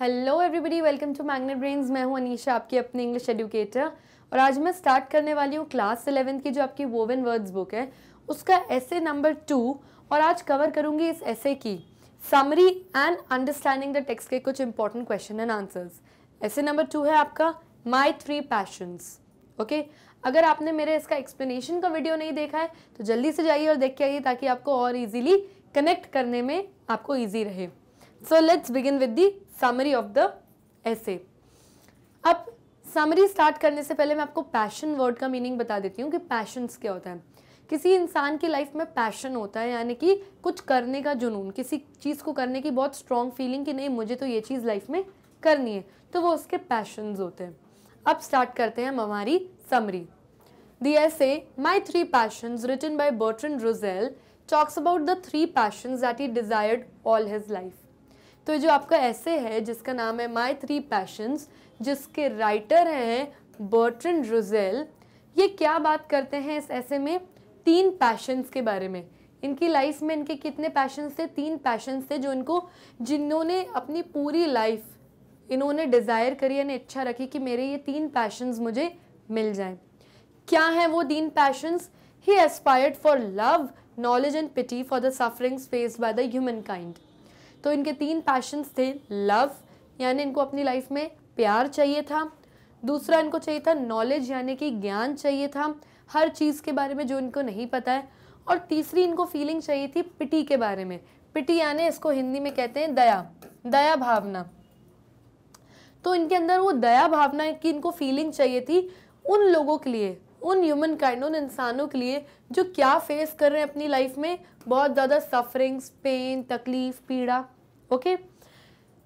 Hello everybody welcome to magnet brains मैं हूं अनीशा आपकी अपनी इंग्लिश एडुकेटर और आज मैं स्टार्ट करने वाली हूं क्लास इलेवेंथ की जो आपकी वोवन वर्ड्स बुक है उसका एसे नंबर टू और आज कवर करूंगी इस एसे की summary and understanding the text के कुछ important question and answers essay number two है आपका माई थ्री पैशंस ओके अगर आपने मेरे इसका एक्सप्लेनेशन का वीडियो नहीं देखा है तो जल्दी से जाइए और देख के आइए ताकि आपको और इजीली कनेक्ट करने में आपको इजी रहे so let's begin with the summary of the essay अब समरी स्टार्ट करने से पहले मैं आपको पैशन वर्ड का मीनिंग बता देती हूँ कि पैशंस क्या होता है किसी इंसान की लाइफ में पैशन होता है यानी कि कुछ करने का जुनून किसी चीज़ को करने की बहुत स्ट्रॉन्ग फीलिंग कि नहीं मुझे तो ये चीज़ लाइफ में करनी है तो वो उसके पैशंस होते हैं अब स्टार्ट करते हैं हम हमारी summary the a my three passions written by Bertrand Russell talks about the three passions that he desired all his life तो जो आपका ऐसे है जिसका नाम है माई थ्री पैशंस जिसके राइटर हैं बर्ट्रन रुजेल ये क्या बात करते हैं इस ऐसे में तीन पैशंस के बारे में इनकी लाइफ में इनके कितने पैशंस थे तीन पैशंस थे जो इनको जिन्होंने अपनी पूरी लाइफ इन्होंने डिज़ायर करी यानी इच्छा रखी कि मेरे ये तीन पैशंस मुझे मिल जाएं क्या हैं वो तीन passions he aspired for love knowledge and pity for the sufferings faced by the humankind तो इनके तीन पैशंस थे लव यानी इनको अपनी लाइफ में प्यार चाहिए था दूसरा इनको चाहिए था नॉलेज यानी कि ज्ञान चाहिए था हर चीज़ के बारे में जो इनको नहीं पता है और तीसरी इनको फीलिंग चाहिए थी पिटी के बारे में पिटी यानी इसको हिंदी में कहते हैं दया दया भावना तो इनके अंदर वो दया भावना की इनको फीलिंग चाहिए थी उन लोगों के लिए उन ह्यूमन काइंड उन इंसानों के लिए जो क्या फेस कर रहे हैं अपनी लाइफ में बहुत ज़्यादा सफरिंग्स पेन तकलीफ़ पीड़ा ओके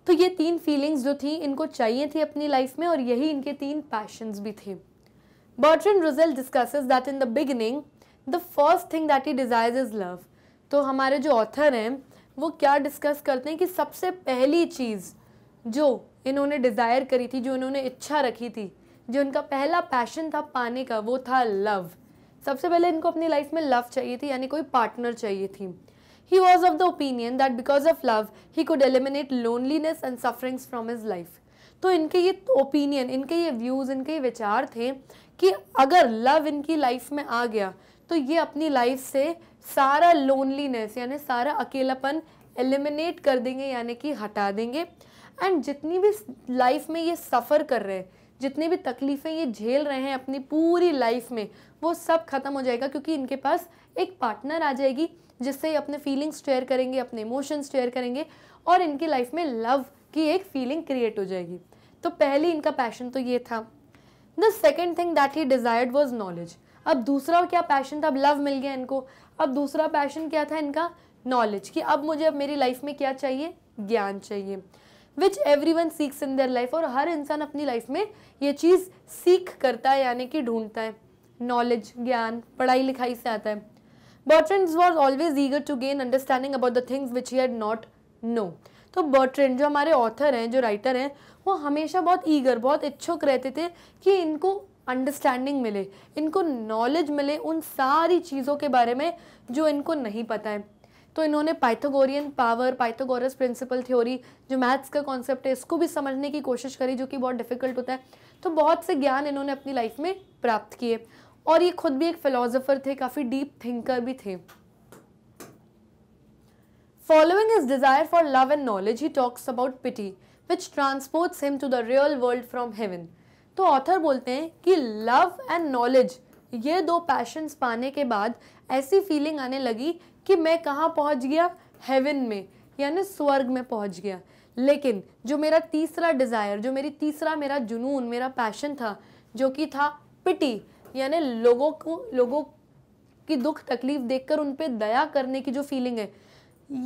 तो ये तीन फीलिंग्स जो थी इनको चाहिए थी अपनी लाइफ में और यही इनके तीन पैशंस भी थे Bertrand Russell discusses that in the beginning the first thing that he desires is love तो हमारे जो ऑथर हैं वो क्या डिस्कस करते हैं कि सबसे पहली चीज़ जो इन्होंने डिज़ायर करी थी जो इन्होंने इच्छा रखी थी जो इनका पहला पैशन था पाने का वो था लव सबसे पहले इनको अपनी लाइफ में लव चाहिए थी यानी कोई पार्टनर चाहिए थी he was of the opinion that because of love he could eliminate loneliness and sufferings from his life तो इनके ये ओपिनियन इनके ये व्यूज़ इनके ये विचार थे कि अगर लव इनकी लाइफ में आ गया तो ये अपनी लाइफ से सारा लोनलीनेस यानी सारा अकेलापन एलिमिनेट कर देंगे यानी कि हटा देंगे एंड जितनी भी लाइफ में ये सफ़र कर रहे हैं जितनी भी तकलीफ़ें ये झेल रहे हैं अपनी पूरी लाइफ में वो सब ख़त्म हो जाएगा क्योंकि इनके पास एक पार्टनर आ जाएगी जिससे ये अपने फीलिंग्स शेयर करेंगे अपने इमोशंस शेयर करेंगे और इनकी लाइफ में लव की एक फीलिंग क्रिएट हो जाएगी तो पहली इनका पैशन तो ये था the second thing that he desired was knowledge अब दूसरा क्या पैशन था अब लव मिल गया इनको अब दूसरा पैशन क्या था इनका नॉलेज कि अब मुझे अब मेरी लाइफ में क्या चाहिए ज्ञान चाहिए which every one seeks in their life और हर इंसान अपनी लाइफ में ये चीज़ सीख करता है यानी कि ढूंढता है नॉलेज ज्ञान पढ़ाई लिखाई से आता है Bertrand was always eager to gain understanding about the things which he had not know तो बर्ट्रेंड जो हमारे ऑथर हैं जो राइटर हैं वो हमेशा बहुत ईगर बहुत इच्छुक रहते थे कि इनको अंडरस्टैंडिंग मिले इनको नॉलेज मिले उन सारी चीज़ों के बारे में जो इनको नहीं पता है तो इन्होंने Pythagorean power Pythagoras principle theory जो मैथ्स का कॉन्सेप्ट है इसको भी समझने की कोशिश करी जो कि बहुत डिफिकल्ट होता है तो बहुत से ज्ञान इन्होंने अपनी लाइफ में प्राप्त किए और ये खुद भी एक फिलोसोफर थे काफ़ी डीप थिंकर भी थे following is desire for love and knowledge he talks about pity which transports him to the real world from heaven तो ऑथर बोलते हैं कि लव एंड नॉलेज ये दो पैशंस पाने के बाद ऐसी फीलिंग आने लगी कि मैं कहाँ पहुँच गया हेवन में यानी स्वर्ग में पहुँच गया लेकिन जो मेरा तीसरा डिज़ायर जो मेरी तीसरा मेरा जुनून मेरा पैशन था जो कि था पिटी यानी लोगों को लोगों की दुख तकलीफ़ देखकर उन पर दया करने की जो फीलिंग है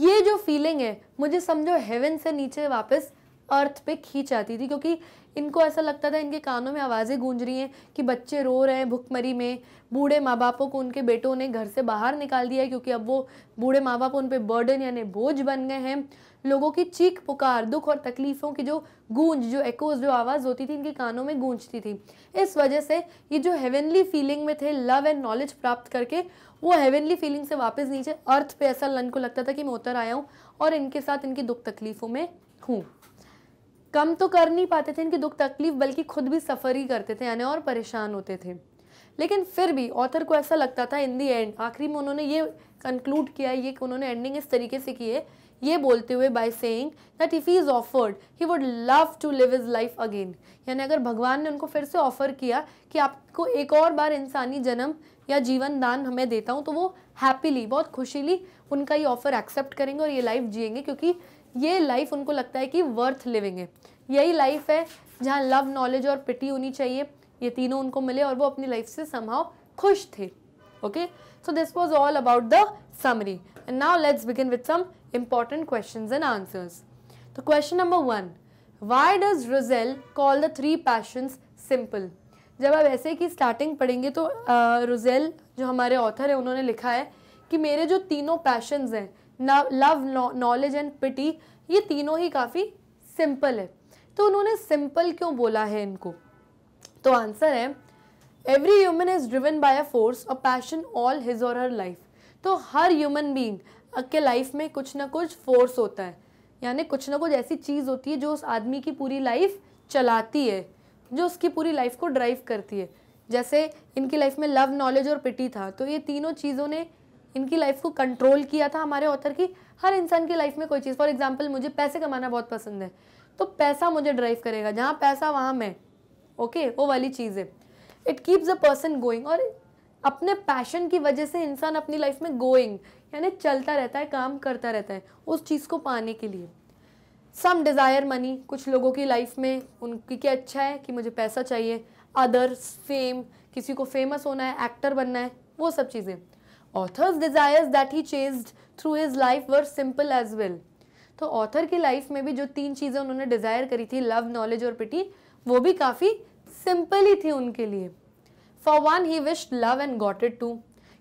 ये जो फीलिंग है मुझे समझो हेवन से नीचे वापस अर्थ पे खींच आती थी क्योंकि इनको ऐसा लगता था इनके कानों में आवाज़ें गूंज रही हैं कि बच्चे रो रहे हैं भुखमरी में बूढ़े माँ बापों को उनके बेटों ने घर से बाहर निकाल दिया है क्योंकि अब वो बूढ़े माँ बाप उन पर बर्डन यानी बोझ बन गए हैं लोगों की चीख पुकार दुख और तकलीफ़ों की जो गूंज जो एकोज जो आवाज़ होती थी इनके कानों में गूंजती थी इस वजह से ये जो हेवनली फीलिंग में थे लव एंड नॉलेज प्राप्त करके वो हेवनली फीलिंग से वापस नीचे अर्थ पे ऐसा लन को लगता था कि मैं उतर आया हूँ और इनके साथ इनकी दुख तकलीफ़ों में हूँ कम तो कर नहीं पाते थे इनकी दुख तकलीफ बल्कि खुद भी सफ़र ही करते थे यानी और परेशान होते थे लेकिन फिर भी ऑथर को ऐसा लगता था इन दी एंड आखिरी में उन्होंने ये कंक्लूड किया ये कि उन्होंने एंडिंग इस तरीके से की है ये बोलते हुए by saying that if he is offered he would love to live his life again यानी अगर भगवान ने उनको फिर से ऑफ़र किया कि आपको एक और बार इंसानी जन्म या जीवन दान हमें देता हूँ तो वो हैप्पीली बहुत खुशीली उनका ये ऑफ़र एक्सेप्ट करेंगे और ये लाइफ जिएंगे क्योंकि ये लाइफ उनको लगता है कि वर्थ लिविंग है यही लाइफ है जहाँ लव नॉलेज और पिटी होनी चाहिए ये तीनों उनको मिले और वो अपनी लाइफ से संभाव खुश थे okay so this was all about the summary and now let's begin with some important question and answers तो question number one why does Russell call the three passions simple जब आप ऐसे की स्टार्टिंग पढ़ेंगे तो रुजेल uh, जो हमारे author हैं उन्होंने लिखा है कि मेरे जो तीनों पैशंस हैं लव नॉलेज एंड पिटी ये तीनों ही काफ़ी सिंपल है तो उन्होंने सिंपल क्यों बोला है इनको तो आंसर है every human is driven by a force a passion all his or her life तो हर ह्यूमन बींग के लाइफ में कुछ ना कुछ फोर्स होता है यानी कुछ ना कुछ ऐसी चीज़ होती है जो उस आदमी की पूरी लाइफ चलाती है जो उसकी पूरी लाइफ को ड्राइव करती है जैसे इनकी लाइफ में लव नॉलेज और पिटी था तो ये तीनों चीज़ों ने इनकी लाइफ को कंट्रोल किया था हमारे ऑथर की हर इंसान की लाइफ में कोई चीज़ फॉर एग्जाम्पल मुझे पैसे कमाना बहुत पसंद है तो पैसा मुझे ड्राइव करेगा जहाँ पैसा वहाँ मैं ओके okay, वो वाली चीज़ है it keeps a person going और अपने पैशन की वजह से इंसान अपनी लाइफ में गोइंग यानी चलता रहता है काम करता रहता है उस चीज़ को पाने के लिए सम डिज़ायर मनी कुछ लोगों की लाइफ में उनकी क्या अच्छा है कि मुझे पैसा चाहिए अदर्स फेम किसी को फेमस होना है एक्टर बनना है वो सब चीज़ें author's desires that he chased through his life were simple as well तो ऑथर की लाइफ में भी जो तीन चीज़ें उन्होंने डिज़ायर करी थी लव नॉलेज और पिटी वो भी काफ़ी सिंपल ही थी उनके लिए for one he wish love and got it too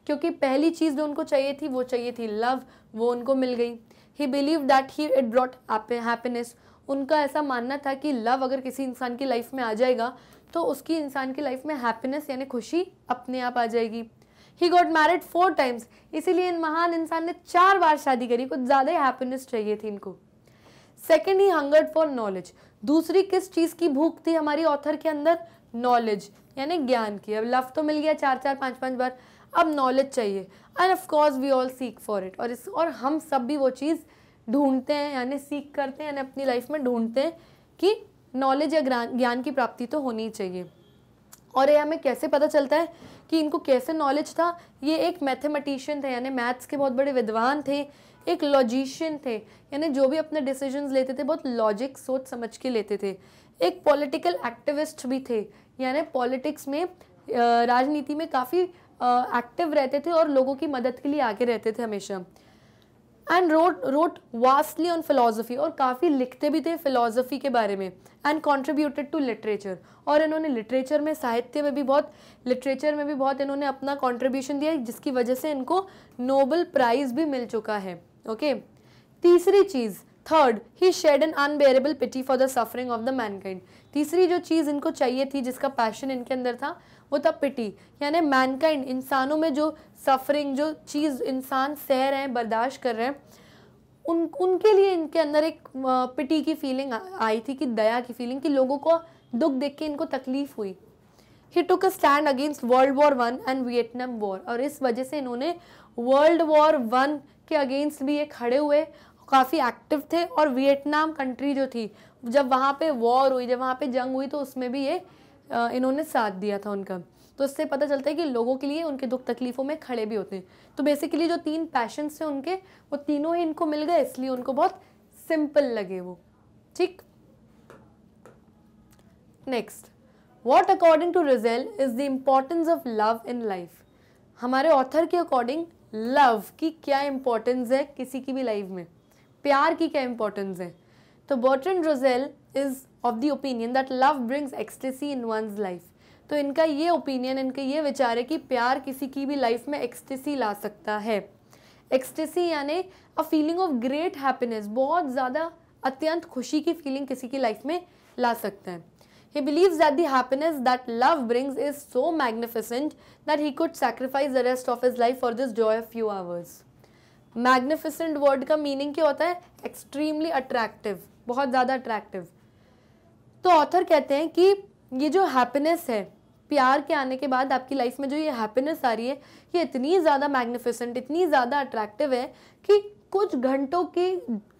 क्योंकि पहली चीज़ जो उनको चाहिए थी वो चाहिए थी लव वो उनको मिल गई he believe that he it brought happiness उनका ऐसा मानना था कि लव अगर किसी इंसान की लाइफ में आ जाएगा तो उसकी इंसान की लाइफ में हैप्पीनेस यानी खुशी अपने आप आ जाएगी he got married four times इसीलिए इन महान इंसान ने चार बार शादी करी कुछ ज़्यादा हैप्पीनेस चाहिए थी इनको second he hungered for knowledge दूसरी किस चीज़ की भूख थी हमारी ऑथर के अंदर नॉलेज यानी ज्ञान की अब लव तो मिल गया चार चार पाँच पाँच बार अब नॉलेज चाहिए and of course we all seek for it और इस और हम सब भी वो चीज़ ढूंढते हैं यानी सीख करते हैं यानी अपनी लाइफ में ढूंढते हैं कि नॉलेज या ज्ञान की प्राप्ति तो होनी चाहिए और ये हमें कैसे पता चलता है कि इनको कैसे नॉलेज था ये एक मैथमेटिशियन थे यानी मैथ्स के बहुत बड़े विद्वान थे एक लॉजिशियन थे यानी जो भी अपने डिसीजंस लेते थे बहुत लॉजिक सोच समझ के लेते थे एक पॉलिटिकल एक्टिविस्ट भी थे यानी पॉलिटिक्स में राजनीति में काफ़ी एक्टिव रहते थे और लोगों की मदद के लिए आगे रहते थे हमेशा and wrote wrote vastly on philosophy और काफ़ी लिखते भी थे फिलोसफी के बारे में एंड कॉन्ट्रीब्यूटेड टू लिटरेचर और इन्होंने लिटरेचर में साहित्य में भी बहुत लिटरेचर में भी बहुत इन्होंने अपना कॉन्ट्रीब्यूशन दिया जिसकी वजह से इनको नोबल प्राइज़ भी मिल चुका है ओके okay? तीसरी चीज़ third he shed an unbearable pity for the suffering of the mankind तीसरी जो चीज़ इनको चाहिए थी जिसका पैशन इनके अंदर था वो था पिटी यानी मैनकाइंड इंसानों में जो सफरिंग जो चीज़ इंसान सह रहे हैं बर्दाश्त कर रहे हैं उन उनके लिए इनके अंदर एक पिटी की फीलिंग आई थी कि दया की फीलिंग कि लोगों को दुख देख के इनको तकलीफ हुई he took a stand against world war one and Vietnam war और इस वजह से इन्होंने वर्ल्ड वॉर वन के अगेंस्ट भी ये खड़े हुए काफ़ी एक्टिव थे और वियतनाम कंट्री जो थी जब वहाँ पे वॉर हुई जब वहाँ पे जंग हुई तो उसमें भी ये इन्होंने साथ दिया था उनका तो इससे पता चलता है कि लोगों के लिए उनके दुख तकलीफ़ों में खड़े भी होते हैं तो बेसिकली जो तीन पैशंस थे उनके वो तीनों ही इनको मिल गए इसलिए उनको बहुत सिंपल लगे वो ठीक next what according to Russell is the importance of love in life हमारे ऑथर के अकॉर्डिंग लव की क्या इम्पोर्टेंस है किसी की भी लाइफ में प्यार की क्या इंपॉर्टेंस है तो Bertrand Russell is of the opinion that love brings ecstasy in one life तो इनका ये ओपिनियन इनका ये विचार है कि प्यार किसी की भी लाइफ में एक्सटेसी ला सकता है एक्सटेसी यानी a feeling of great happiness बहुत ज़्यादा अत्यंत खुशी की फीलिंग किसी की लाइफ में ला सकता है he believe that the happiness that love brings is so magnificent that he could sacrifice the rest of his life for this joy of few hours magnificent word का मीनिंग क्या होता है एक्सट्रीमली अट्रैक्टिव बहुत ज़्यादा attractive तो author कहते हैं कि ये जो हैप्पीनेस है प्यार के आने के बाद आपकी लाइफ में जो ये हैप्पीनेस आ रही है ये इतनी ज़्यादा मैग्निफिसेंट इतनी ज़्यादा अट्रैक्टिव है कि कुछ घंटों की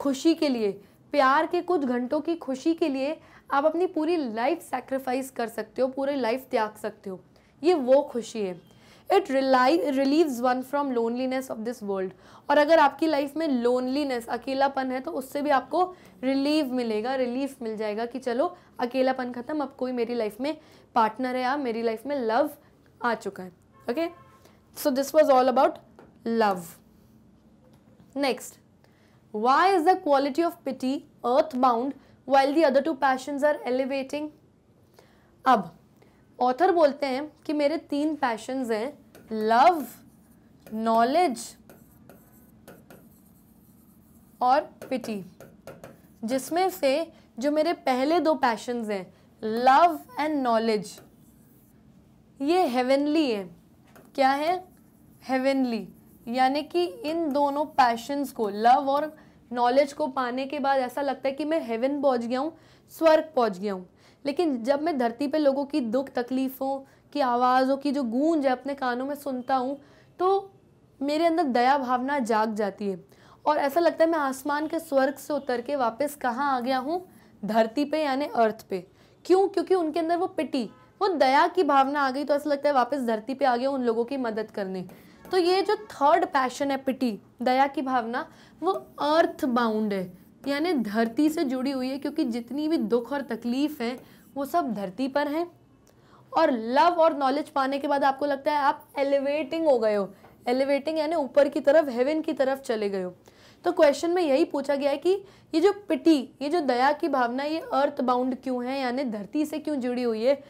खुशी के लिए प्यार के कुछ घंटों की खुशी के लिए आप अपनी पूरी लाइफ सेक्रीफाइस कर सकते हो पूरी लाइफ त्याग सकते हो ये वो खुशी है it relieves one from loneliness of this world और अगर आपकी लाइफ में लोनलीनेस अकेलापन है तो उससे भी आपको रिलीव मिलेगा रिलीफ मिल जाएगा कि चलो अकेलापन ख़त्म अब कोई मेरी लाइफ में पार्टनर है या मेरी लाइफ में लव आ चुका है okay so this was all about love next why is the quality of pity earth bound while the other two passions are elevating अब ऑथर बोलते हैं कि मेरे तीन पैशंस हैं लव नॉलेज और पिटी जिसमें से जो मेरे पहले दो पैशंस हैं लव एंड नॉलेज ये हेवनली है क्या है हेवनली यानी कि इन दोनों पैशंस को लव और नॉलेज को पाने के बाद ऐसा लगता है कि मैं हेवन पहुंच गया हूँ स्वर्ग पहुंच गया हूँ लेकिन जब मैं धरती पे लोगों की दुख तकलीफ़ों की आवाज़ों की जो गूंज है अपने कानों में सुनता हूँ तो मेरे अंदर दया भावना जाग जाती है और ऐसा लगता है मैं आसमान के स्वर्ग से उतर के वापस कहाँ आ गया हूँ धरती पे यानी अर्थ पे क्यों क्योंकि उनके अंदर वो पिटी वो दया की भावना आ गई तो ऐसा लगता है वापस धरती पे आ गया उन लोगों की मदद करने तो ये जो थर्ड पैशन है पिटी दया की भावना वो अर्थ बाउंड है यानी धरती से जुड़ी हुई है क्योंकि जितनी भी दुख और तकलीफ है वो सब धरती पर हैं और लव और नॉलेज पाने के बाद आपको लगता है आप एलिवेटिंग हो गए हो एलिवेटिंग यानी ऊपर की तरफ हेवन की तरफ चले गए हो तो क्वेश्चन में यही पूछा गया है कि ये जो पिटी ये जो दया की भावना ये अर्थ बाउंड क्यों है यानी धरती से क्यों जुड़ी हुई है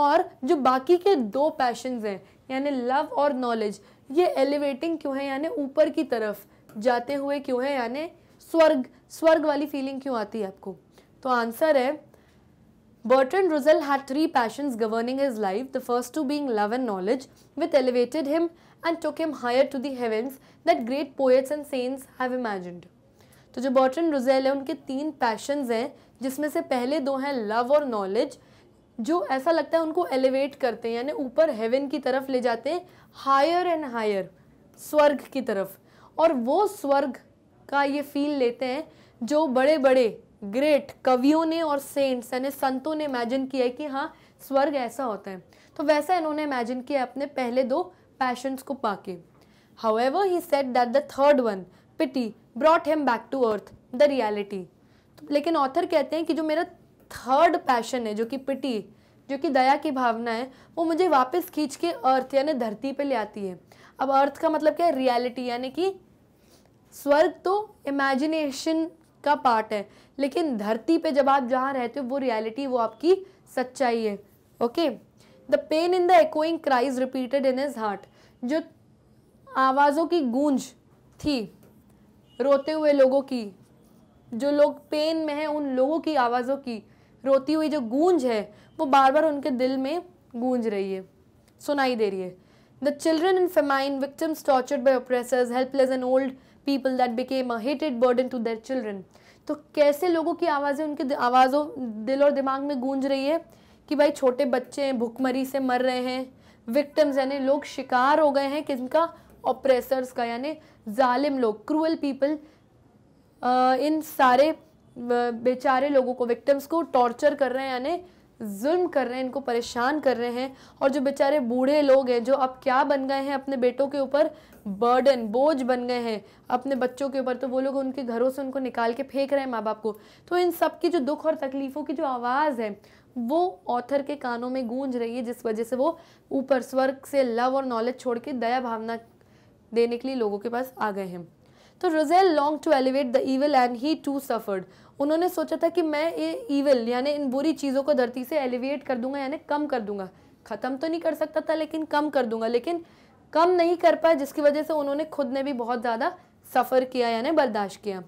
और जो बाकी के दो पैशंस हैं यानी लव और नॉलेज ये एलिवेटिंग क्यों है यानी ऊपर की तरफ जाते हुए क्यों है यानी स्वर्ग स्वर्ग वाली फीलिंग क्यों आती है आपको तो आंसर है Bertrand Russell had three passions governing his life, the first two being love and knowledge, which elevated him and took him higher to the heavens that great poets and saints have imagined. तो जो बॉटन रुजेल है उनके तीन patience हैं जिसमें से पहले दो हैं लव और नॉलेज जो ऐसा लगता है उनको एलिवेट करते हैं यानी ऊपर हेवन की तरफ ले जाते हैं हायर एंड हायर स्वर्ग की तरफ और वो स्वर्ग का ये फील लेते हैं जो बड़े बड़े ग्रेट कवियों ने और सेंट्स यानी संतों ने इमेजिन किया है कि हाँ स्वर्ग ऐसा होता है तो वैसा इन्होंने इमेजिन किया अपने पहले दो पैशंस को पाके however he said that the third one pity brought him back to earth the reality लेकिन ऑथर कहते हैं कि जो मेरा थर्ड पैशन है जो कि पिटी जो कि दया की भावना है वो मुझे वापस खींच के अर्थ यानी धरती पे ले आती है अब अर्थ का मतलब क्या है रियलिटी यानी कि स्वर्ग तो इमेजिनेशन का पार्ट है लेकिन धरती पे जब आप जहाँ रहते हो वो रियलिटी वो आपकी सच्चाई है okay the pain in the echoing cries repeated in his heart जो आवाज़ों की गूंज थी रोते हुए लोगों की जो लोग पेन में हैं उन लोगों की आवाज़ों की रोती हुई जो गूंज है वो बार बार उनके दिल में गूंज रही है सुनाई दे रही है the children in famine victims tortured by oppressors helpless and old people that became a hated burden to their children तो कैसे लोगों की आवाज़ें उनके आवाज़ों दिल और दिमाग में गूंज रही है कि भाई छोटे बच्चे हैं भुखमरी से मर रहे हैं विक्टम्स यानी लोग शिकार हो गए हैं किनका ऑप्रेसर्स का यानी जालिम लोग क्रूअल पीपल इन सारे बेचारे लोगों को विक्टम्स को टॉर्चर कर रहे हैं यानी जुल्म कर रहे हैं इनको परेशान कर रहे हैं और जो बेचारे बूढ़े लोग हैं जो अब क्या बन गए हैं अपने बेटों के ऊपर बर्डन बोझ बन गए हैं अपने बच्चों के ऊपर तो वो लोग उनके घरों से उनको निकाल के फेंक रहे हैं माँ बाप को तो इन सब की जो दुख और तकलीफ़ों की जो आवाज़ है वो ऑथर के कानों में गूंज रही है जिस वजह से वो ऊपर स्वर्ग से लव और नॉलेज छोड़ के दया भावना देने के लिए लोगों के पास आ गए हैं तो Russell long to alleviate the evil and he too suffered उन्होंने सोचा था कि मैं ये ईवल यानी इन बुरी चीज़ों को धरती से एलिवेट कर दूंगा यानी कम कर दूंगा ख़त्म तो नहीं कर सकता था लेकिन कम कर दूंगा लेकिन कम नहीं कर पाया जिसकी वजह से उन्होंने खुद ने भी बहुत ज़्यादा सफ़र किया यानी बर्दाश्त किया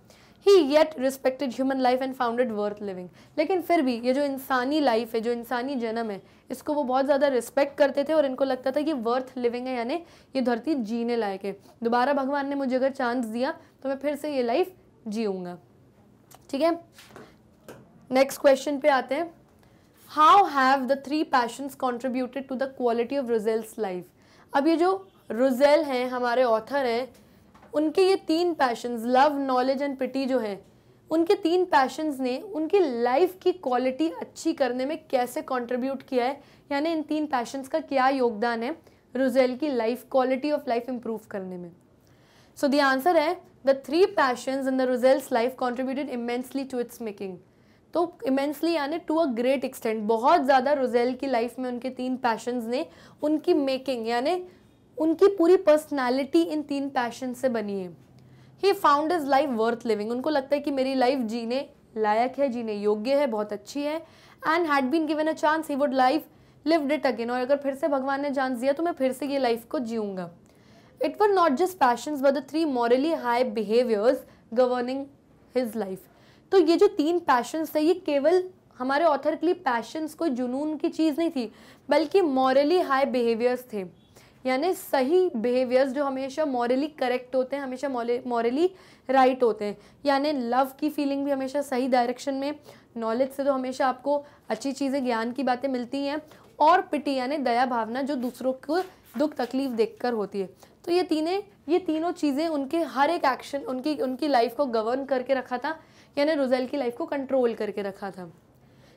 he yet respected human life and found it worth living लेकिन फिर भी ये जो इंसानी लाइफ है जो इंसानी जन्म है इसको वो बहुत ज़्यादा रिस्पेक्ट करते थे और इनको लगता था कि वर्थ लिविंग है यानी ये धरती जीने लायक है दोबारा भगवान ने मुझे अगर चांस दिया तो मैं फिर से ये लाइफ जीऊँगा ठीक है नेक्स्ट क्वेश्चन पे आते हैं how have the three passions contributed to the quality of Russell's life अब ये जो रुजेल हैं हमारे ऑथर हैं उनके ये तीन passions love knowledge and pity जो हैं उनके तीन पैशंस ने उनकी लाइफ की क्वालिटी अच्छी करने में कैसे कंट्रीब्यूट किया है यानी इन तीन पैशंस का क्या योगदान है रुजेल की life quality of life improve करने में सो द आंसर है the three passions in the Russell's life contributed immensely to its making तो इमेंसली यानी टू अ ग्रेट एक्सटेंट बहुत ज़्यादा रुजेल की लाइफ में उनके तीन पैशंस ने उनकी मेकिंग यानी उनकी पूरी पर्सनैलिटी इन तीन पैशन से बनी है he found his life worth living उनको लगता है कि मेरी लाइफ जीने लायक है जीने योग्य है बहुत अच्छी है and had been given a chance he would life lived it again और अगर फिर से भगवान ने चांस दिया तो मैं फिर से ये लाइफ को जीऊँगा it were not just passions but the three morally high behaviours governing his life तो ये जो तीन पैशंस थे ये केवल हमारे ऑथर के लिए पैशंस कोई जुनून की चीज़ नहीं थी बल्कि मॉरली हाई बिहेवियर्स थे यानी सही बिहेवियर्स जो हमेशा मॉरली करेक्ट होते हैं हमेशा मॉरली राइट होते हैं यानी लव की फीलिंग भी हमेशा सही डायरेक्शन में नॉलेज से तो हमेशा आपको अच्छी चीज़ें ज्ञान की बातें मिलती हैं और पिटी यानी दया भावना जो दूसरों को दुख तकलीफ देखकर होती है तो ये तीनें ये तीनों चीज़ें उनके हर एक एक्शन उनकी उनकी लाइफ को गवर्न करके रखा था यानी रुजैल की लाइफ को कंट्रोल करके रखा था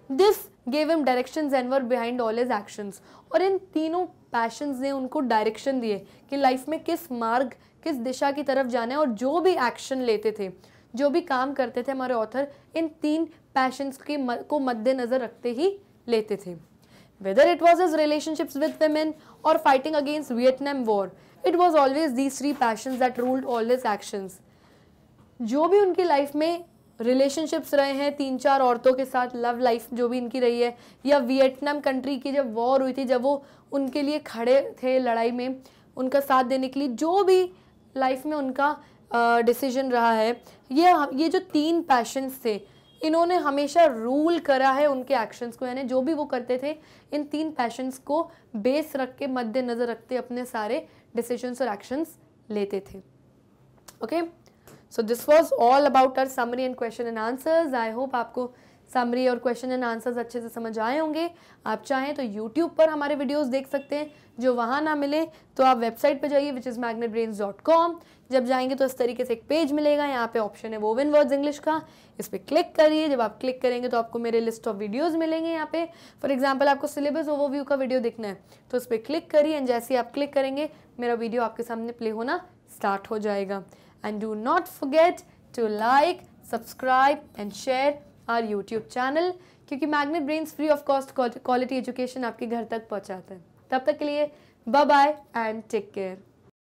this gave him direction and were behind all his action और इन तीनों पैशन ने उनको डायरेक्शन दिए कि लाइफ में किस मार्ग किस दिशा की तरफ जाना है और जो भी एक्शन लेते थे जो भी काम करते थे हमारे ऑथर इन तीन पैशंस के को मद्देनज़र रखते ही लेते थे whether it was his relationships with women और fighting against Vietnam war it was always these three passions that ruled all this actions जो भी उनकी लाइफ में रिलेशनशिप्स रहे हैं तीन चार औरतों के साथ लव लाइफ जो भी इनकी रही है या वियतनाम कंट्री की जब वॉर हुई थी जब वो उनके लिए खड़े थे लड़ाई में उनका साथ देने के लिए जो भी लाइफ में उनका डिसीजन रहा है ये ये जो तीन पैशंस थे इन्होंने हमेशा रूल करा है उनके एक्शंस को यानी जो भी वो करते थे इन तीन पैशंस को बेस रख के मद्देनज़र रखते अपने सारे डिसीजंस और एक्शंस लेते थे okay okay? So this was all about our summary and question and answers I hope आपको समरी और क्वेश्चन एंड आंसर्स अच्छे से समझ आए होंगे आप चाहें तो यूट्यूब पर हमारे वीडियोस देख सकते हैं जो वहाँ ना मिले तो आप वेबसाइट पर जाइए which is Magnet Brains dot com जब जाएंगे तो इस तरीके से एक पेज मिलेगा यहाँ पे ऑप्शन है वोवन वर्ड्स इंग्लिश का इस पर क्लिक करिए जब आप क्लिक करेंगे तो आपको मेरे लिस्ट ऑफ वीडियोस मिलेंगे यहाँ पे फॉर एग्जांपल आपको सिलेबस ओवरव्यू का वीडियो देखना है तो उस पर क्लिक करिए एंड जैसे ही आप क्लिक करेंगे मेरा वीडियो आपके सामने प्ले होना स्टार्ट हो जाएगा and do not forget to like, subscribe and share our YouTube channel क्योंकि Magnet Brains free of cost quality education आपके घर तक पहुंचाते हैं तब तक के लिए bye bye and take care